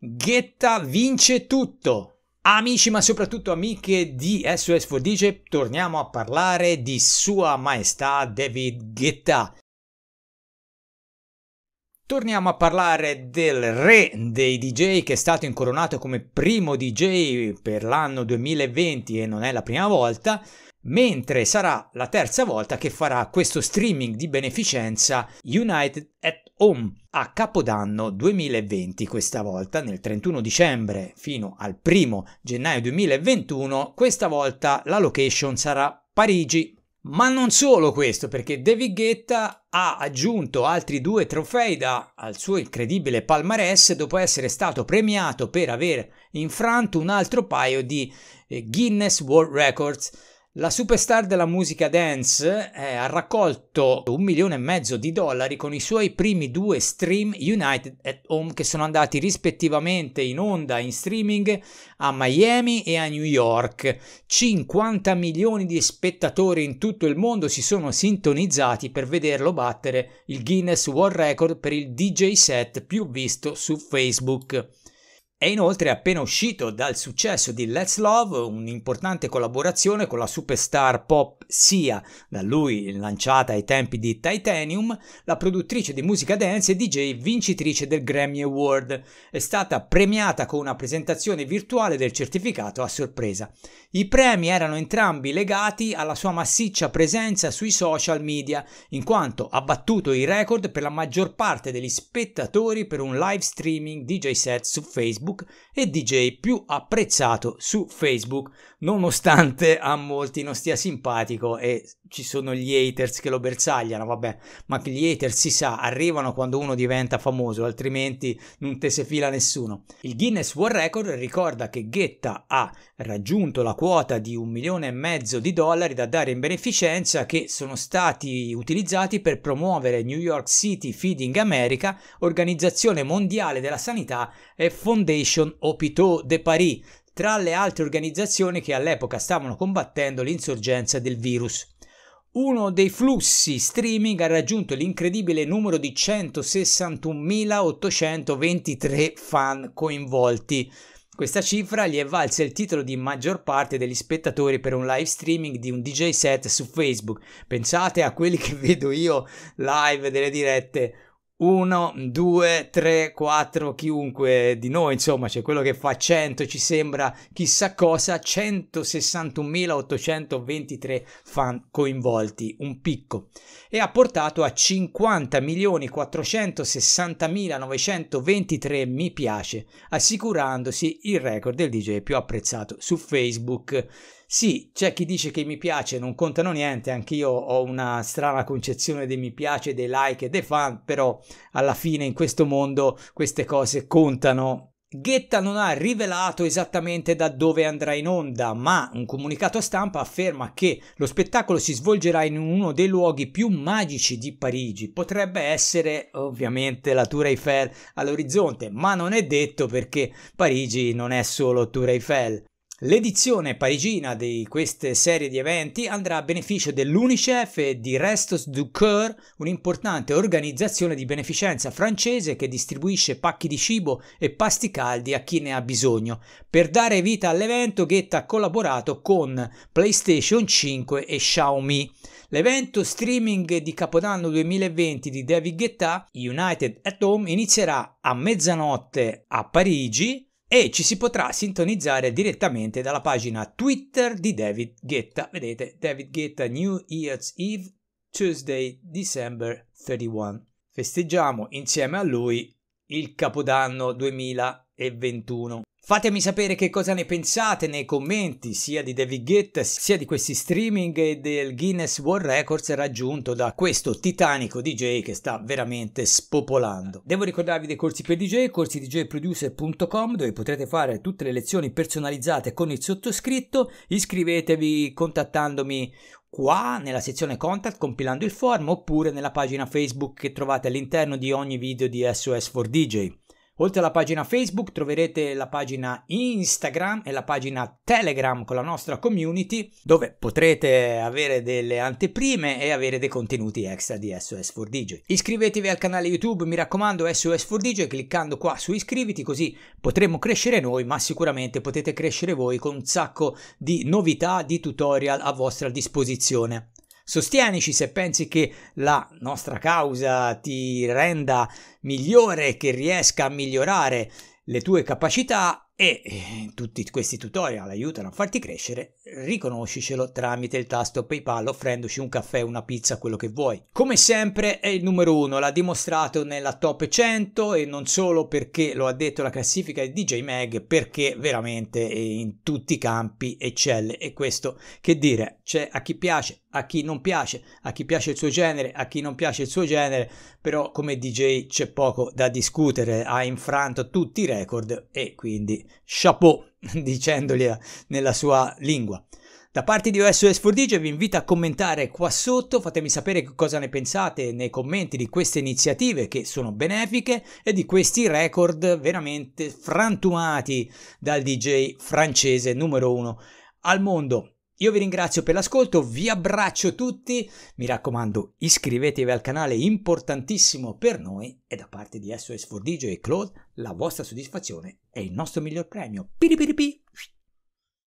Ghetta vince tutto. Amici ma soprattutto amiche di SOS 4 DJ, torniamo a parlare di Sua Maestà David Ghetta. Torniamo a parlare del re dei DJ che è stato incoronato come primo DJ per l'anno 2020 e non è la prima volta, mentre sarà la terza volta che farà questo streaming di beneficenza United at Home a Capodanno 2020, questa volta nel 31 dicembre fino al 1 gennaio 2021, questa volta la location sarà Parigi. Ma non solo questo, perché David Guetta ha aggiunto altri due trofei da, al suo incredibile palmarès dopo essere stato premiato per aver infranto un altro paio di eh, Guinness World Records la superstar della musica dance eh, ha raccolto un milione e mezzo di dollari con i suoi primi due stream United at Home che sono andati rispettivamente in onda in streaming a Miami e a New York. 50 milioni di spettatori in tutto il mondo si sono sintonizzati per vederlo battere il Guinness World Record per il DJ set più visto su Facebook. È inoltre appena uscito dal successo di Let's Love un'importante collaborazione con la superstar pop Sia, da lui lanciata ai tempi di Titanium, la produttrice di musica dance e DJ vincitrice del Grammy Award. È stata premiata con una presentazione virtuale del certificato a sorpresa. I premi erano entrambi legati alla sua massiccia presenza sui social media, in quanto ha battuto i record per la maggior parte degli spettatori per un live streaming DJ set su Facebook Facebook e DJ più apprezzato su Facebook, nonostante a molti non stia simpatico e ci sono gli haters che lo bersagliano, vabbè, ma gli haters si sa, arrivano quando uno diventa famoso, altrimenti non te se fila nessuno. Il Guinness World Record ricorda che Getta ha raggiunto la quota di un milione e mezzo di dollari da dare in beneficenza che sono stati utilizzati per promuovere New York City Feeding America, Organizzazione Mondiale della Sanità e Foundation Hôpitaux de Paris, tra le altre organizzazioni che all'epoca stavano combattendo l'insorgenza del virus uno dei flussi streaming ha raggiunto l'incredibile numero di 161.823 fan coinvolti. Questa cifra gli è valsa il titolo di maggior parte degli spettatori per un live streaming di un DJ set su Facebook. Pensate a quelli che vedo io live delle dirette 1, 2, 3, 4, chiunque di noi, insomma, c'è quello che fa 100 ci sembra chissà cosa, 161.823 fan coinvolti, un picco, e ha portato a 50.460.923 mi piace, assicurandosi il record del DJ più apprezzato su Facebook. Sì, c'è chi dice che mi piace non contano niente, anch'io ho una strana concezione dei mi piace, dei like e dei fan, però alla fine in questo mondo queste cose contano Ghetta non ha rivelato esattamente da dove andrà in onda, ma un comunicato stampa afferma che lo spettacolo si svolgerà in uno dei luoghi più magici di Parigi. Potrebbe essere ovviamente la Tour Eiffel all'orizzonte, ma non è detto perché Parigi non è solo Tour Eiffel. L'edizione parigina di queste serie di eventi andrà a beneficio dell'UNICEF e di Restos du Coeur, un'importante organizzazione di beneficenza francese che distribuisce pacchi di cibo e pasti caldi a chi ne ha bisogno. Per dare vita all'evento, Ghetta ha collaborato con PlayStation 5 e Xiaomi. L'evento streaming di Capodanno 2020 di David Guetta, United at Home, inizierà a mezzanotte a Parigi e ci si potrà sintonizzare direttamente dalla pagina Twitter di David Guetta. Vedete, David Guetta New Year's Eve, Tuesday, December 31. Festeggiamo insieme a lui il Capodanno 2021. Fatemi sapere che cosa ne pensate nei commenti sia di David Guetta sia di questi streaming e del Guinness World Records raggiunto da questo titanico DJ che sta veramente spopolando. Devo ricordarvi dei corsi per DJ, corsidjproducer.com dove potrete fare tutte le lezioni personalizzate con il sottoscritto, iscrivetevi contattandomi qua nella sezione contact compilando il form oppure nella pagina Facebook che trovate all'interno di ogni video di SOS4DJ. Oltre alla pagina Facebook troverete la pagina Instagram e la pagina Telegram con la nostra community dove potrete avere delle anteprime e avere dei contenuti extra di SOS4DJ. Iscrivetevi al canale YouTube, mi raccomando SOS4DJ cliccando qua su iscriviti così potremo crescere noi ma sicuramente potete crescere voi con un sacco di novità, di tutorial a vostra disposizione. Sostienici se pensi che la nostra causa ti renda migliore, che riesca a migliorare le tue capacità e eh, tutti questi tutorial aiutano a farti crescere, riconoscicelo tramite il tasto PayPal offrendoci un caffè, una pizza, quello che vuoi. Come sempre è il numero uno, l'ha dimostrato nella top 100 e non solo perché lo ha detto la classifica di DJ Mag, perché veramente in tutti i campi eccelle e questo che dire, c'è a chi piace, a chi non piace, a chi piace il suo genere, a chi non piace il suo genere, però come DJ c'è poco da discutere, ha infranto tutti i record e quindi chapeau dicendoli eh, nella sua lingua. Da parte di OSS 4 vi invito a commentare qua sotto, fatemi sapere cosa ne pensate nei commenti di queste iniziative che sono benefiche e di questi record veramente frantumati dal DJ francese numero uno al mondo. Io vi ringrazio per l'ascolto, vi abbraccio tutti, mi raccomando iscrivetevi al canale, importantissimo per noi e da parte di SOS Fordigio e Claude la vostra soddisfazione è il nostro miglior premio. Piripiripi!